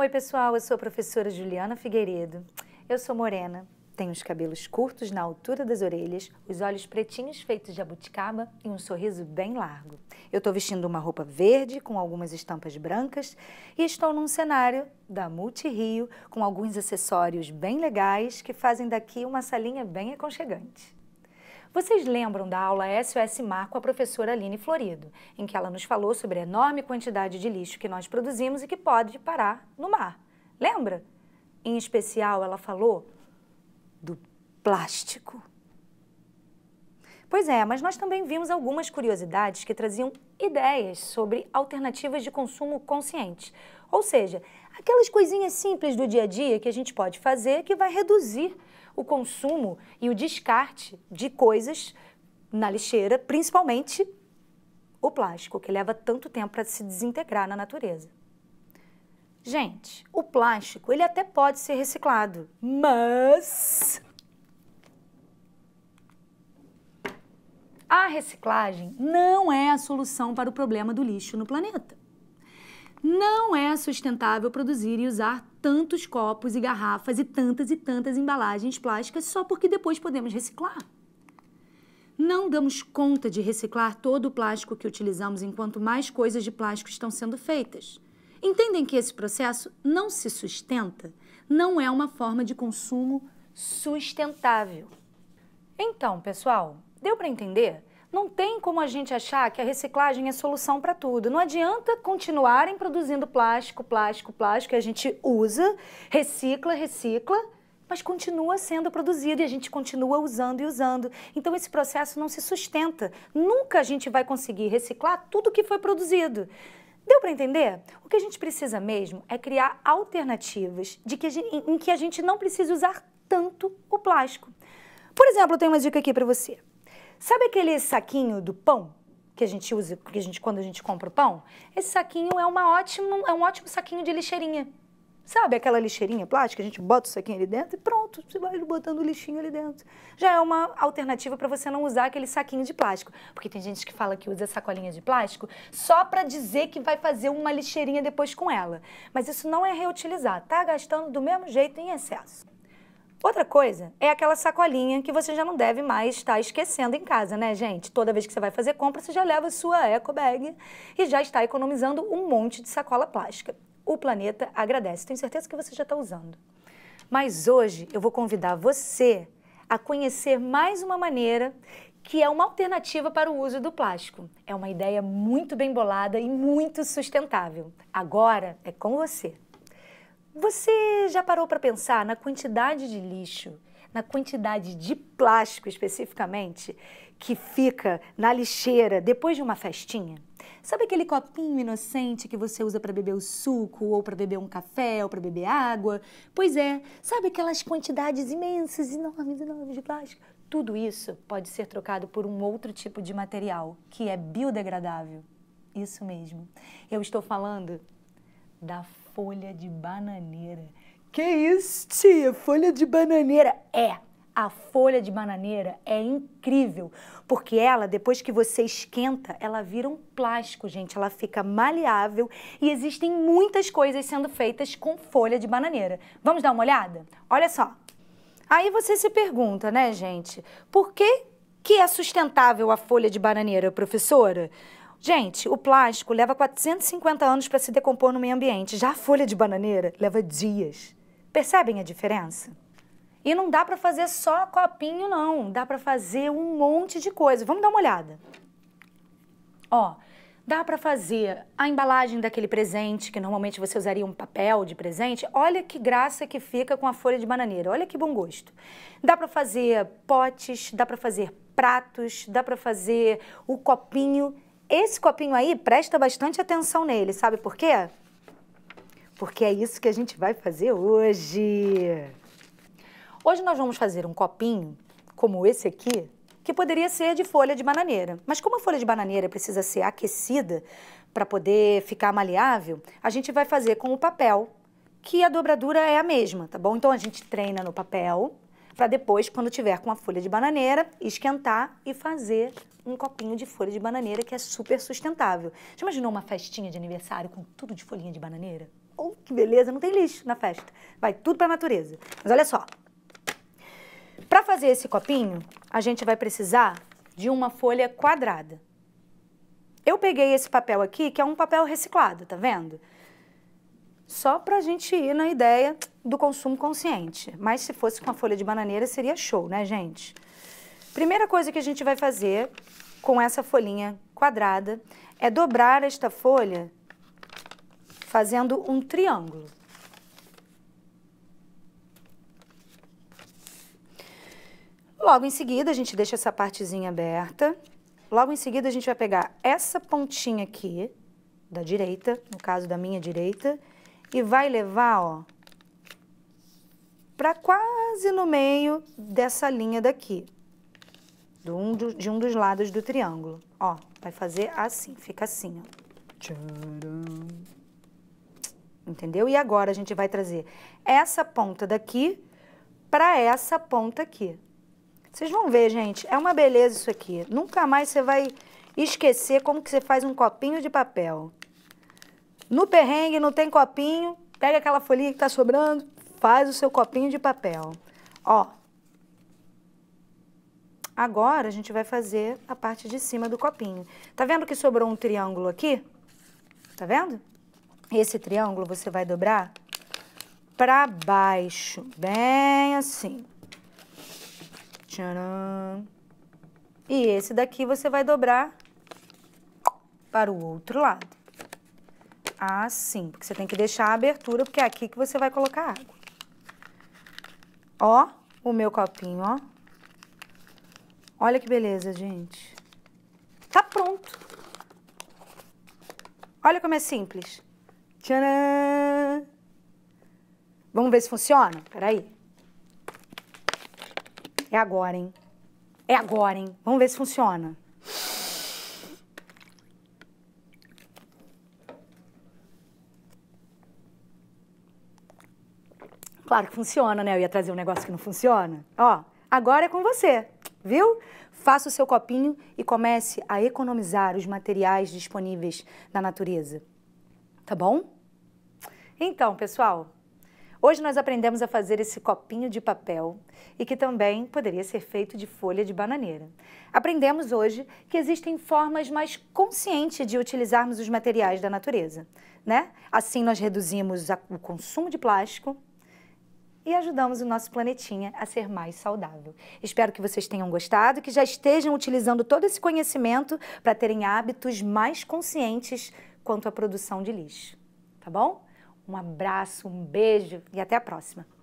Oi, pessoal, eu sou a professora Juliana Figueiredo. Eu sou morena, tenho os cabelos curtos na altura das orelhas, os olhos pretinhos feitos de abuticaba e um sorriso bem largo. Eu estou vestindo uma roupa verde com algumas estampas brancas e estou num cenário da Multirio com alguns acessórios bem legais que fazem daqui uma salinha bem aconchegante. Vocês lembram da aula SOS Mar com a professora Aline Florido, em que ela nos falou sobre a enorme quantidade de lixo que nós produzimos e que pode parar no mar. Lembra? Em especial, ela falou do plástico. Pois é, mas nós também vimos algumas curiosidades que traziam ideias sobre alternativas de consumo consciente, ou seja, aquelas coisinhas simples do dia a dia que a gente pode fazer que vai reduzir o consumo e o descarte de coisas na lixeira, principalmente o plástico, que leva tanto tempo para se desintegrar na natureza. Gente, o plástico, ele até pode ser reciclado, mas a reciclagem não é a solução para o problema do lixo no planeta. Não é sustentável produzir e usar tantos copos e garrafas e tantas e tantas embalagens plásticas só porque depois podemos reciclar. Não damos conta de reciclar todo o plástico que utilizamos enquanto mais coisas de plástico estão sendo feitas. Entendem que esse processo não se sustenta, não é uma forma de consumo sustentável. Então, pessoal, deu para entender? Não tem como a gente achar que a reciclagem é solução para tudo. Não adianta continuarem produzindo plástico, plástico, plástico, que a gente usa, recicla, recicla, mas continua sendo produzido e a gente continua usando e usando. Então esse processo não se sustenta. Nunca a gente vai conseguir reciclar tudo que foi produzido. Deu para entender? O que a gente precisa mesmo é criar alternativas de que gente, em que a gente não precise usar tanto o plástico. Por exemplo, eu tenho uma dica aqui para você. Sabe aquele saquinho do pão que a gente usa que a gente, quando a gente compra o pão? Esse saquinho é, uma ótima, é um ótimo saquinho de lixeirinha. Sabe aquela lixeirinha plástica? A gente bota o saquinho ali dentro e pronto, você vai botando o lixinho ali dentro. Já é uma alternativa para você não usar aquele saquinho de plástico. Porque tem gente que fala que usa sacolinha de plástico só para dizer que vai fazer uma lixeirinha depois com ela. Mas isso não é reutilizar, tá gastando do mesmo jeito em excesso. Outra coisa é aquela sacolinha que você já não deve mais estar esquecendo em casa, né, gente? Toda vez que você vai fazer compra, você já leva sua eco bag e já está economizando um monte de sacola plástica. O planeta agradece. Tenho certeza que você já está usando. Mas hoje eu vou convidar você a conhecer mais uma maneira que é uma alternativa para o uso do plástico. É uma ideia muito bem bolada e muito sustentável. Agora é com você. Você já parou para pensar na quantidade de lixo, na quantidade de plástico especificamente, que fica na lixeira depois de uma festinha? Sabe aquele copinho inocente que você usa para beber o suco, ou para beber um café, ou para beber água? Pois é, sabe aquelas quantidades imensas, enormes, enormes de plástico? Tudo isso pode ser trocado por um outro tipo de material, que é biodegradável. Isso mesmo. Eu estou falando da folha de bananeira. Que isso, tia? Folha de bananeira? É, a folha de bananeira é incrível, porque ela, depois que você esquenta, ela vira um plástico, gente. Ela fica maleável e existem muitas coisas sendo feitas com folha de bananeira. Vamos dar uma olhada? Olha só. Aí você se pergunta, né, gente, por que, que é sustentável a folha de bananeira, professora? Gente, o plástico leva 450 anos para se decompor no meio ambiente. Já a folha de bananeira leva dias. Percebem a diferença? E não dá para fazer só copinho, não. Dá para fazer um monte de coisa. Vamos dar uma olhada. Ó, dá para fazer a embalagem daquele presente, que normalmente você usaria um papel de presente. Olha que graça que fica com a folha de bananeira. Olha que bom gosto. Dá para fazer potes, dá para fazer pratos, dá para fazer o copinho esse copinho aí, presta bastante atenção nele, sabe por quê? Porque é isso que a gente vai fazer hoje. Hoje nós vamos fazer um copinho como esse aqui, que poderia ser de folha de bananeira. Mas como a folha de bananeira precisa ser aquecida para poder ficar maleável, a gente vai fazer com o papel, que a dobradura é a mesma, tá bom? Então a gente treina no papel para depois, quando tiver com a folha de bananeira, esquentar e fazer um copinho de folha de bananeira que é super sustentável. Já imaginou uma festinha de aniversário com tudo de folhinha de bananeira? Oh, que beleza, não tem lixo na festa. Vai tudo para a natureza. Mas olha só. Para fazer esse copinho, a gente vai precisar de uma folha quadrada. Eu peguei esse papel aqui, que é um papel reciclado, tá vendo? Só para a gente ir na ideia do consumo consciente. Mas se fosse com a folha de bananeira, seria show, né, gente? Primeira coisa que a gente vai fazer com essa folhinha quadrada é dobrar esta folha fazendo um triângulo. Logo em seguida, a gente deixa essa partezinha aberta. Logo em seguida, a gente vai pegar essa pontinha aqui, da direita, no caso da minha direita, e vai levar, ó, pra quase no meio dessa linha daqui do um, do, de um dos lados do triângulo. Ó, vai fazer assim, fica assim, ó. Entendeu? E agora a gente vai trazer essa ponta daqui para essa ponta aqui. Vocês vão ver, gente, é uma beleza isso aqui. Nunca mais você vai esquecer como que você faz um copinho de papel. No perrengue não tem copinho, pega aquela folhinha que está sobrando, faz o seu copinho de papel. Ó, Agora a gente vai fazer a parte de cima do copinho. Tá vendo que sobrou um triângulo aqui? Tá vendo? Esse triângulo você vai dobrar para baixo, bem assim. Tcharam. E esse daqui você vai dobrar para o outro lado. Assim, porque você tem que deixar a abertura, porque é aqui que você vai colocar água. Ó, o meu copinho, ó. Olha que beleza, gente. Tá pronto. Olha como é simples. Tcharam! Vamos ver se funciona? Peraí. É agora, hein? É agora, hein? Vamos ver se funciona. Claro que funciona, né? Eu ia trazer um negócio que não funciona. Ó, agora é com você viu? Faça o seu copinho e comece a economizar os materiais disponíveis na natureza. Tá bom? Então, pessoal, hoje nós aprendemos a fazer esse copinho de papel e que também poderia ser feito de folha de bananeira. Aprendemos hoje que existem formas mais conscientes de utilizarmos os materiais da natureza, né? Assim nós reduzimos o consumo de plástico, e ajudamos o nosso planetinha a ser mais saudável. Espero que vocês tenham gostado, que já estejam utilizando todo esse conhecimento para terem hábitos mais conscientes quanto à produção de lixo. Tá bom? Um abraço, um beijo e até a próxima!